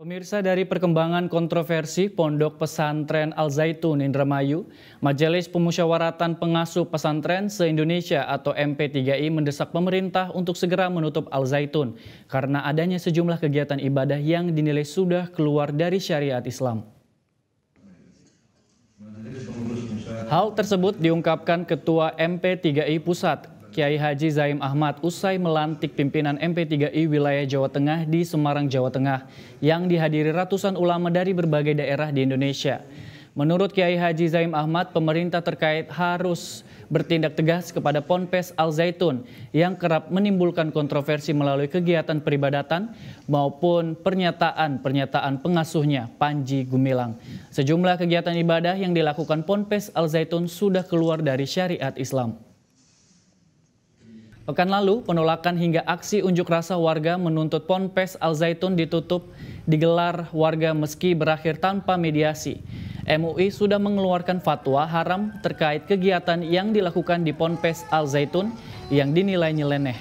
Pemirsa dari perkembangan kontroversi Pondok Pesantren Al-Zaitun Indramayu, Majelis Pemusyawaratan Pengasuh Pesantren Se-Indonesia atau MP3I mendesak pemerintah untuk segera menutup Al-Zaitun karena adanya sejumlah kegiatan ibadah yang dinilai sudah keluar dari syariat Islam. Hal tersebut diungkapkan Ketua MP3I Pusat, Kiai Haji Zaim Ahmad usai melantik pimpinan MP3I wilayah Jawa Tengah di Semarang, Jawa Tengah yang dihadiri ratusan ulama dari berbagai daerah di Indonesia. Menurut Kiai Haji Zaim Ahmad, pemerintah terkait harus bertindak tegas kepada Ponpes Al Zaitun yang kerap menimbulkan kontroversi melalui kegiatan peribadatan maupun pernyataan-pernyataan pengasuhnya Panji Gumilang. Sejumlah kegiatan ibadah yang dilakukan Ponpes Al Zaitun sudah keluar dari syariat Islam. Pekan lalu, penolakan hingga aksi unjuk rasa warga menuntut Ponpes Al Zaitun ditutup digelar warga meski berakhir tanpa mediasi. MUI sudah mengeluarkan fatwa haram terkait kegiatan yang dilakukan di Ponpes Al Zaitun yang dinilai nyeleneh.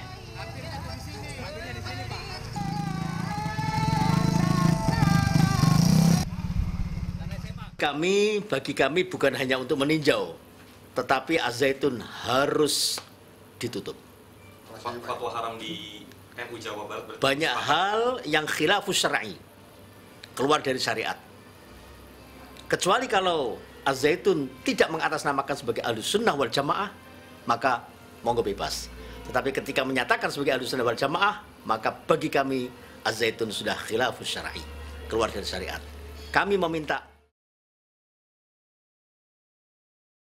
kami bagi kami bukan hanya untuk meninjau, tetapi azaitun harus ditutup fatwa haram di MU Jawa Barat berarti banyak paham. hal yang khilafus syar'i keluar dari syariat kecuali kalau Az-Zaitun tidak mengatasnamakan sebagai alus sunnah wal jamaah maka monggo bebas tetapi ketika menyatakan sebagai alus sunnah wal jamaah maka bagi kami Az-Zaitun sudah khilafus syar'i keluar dari syariat kami meminta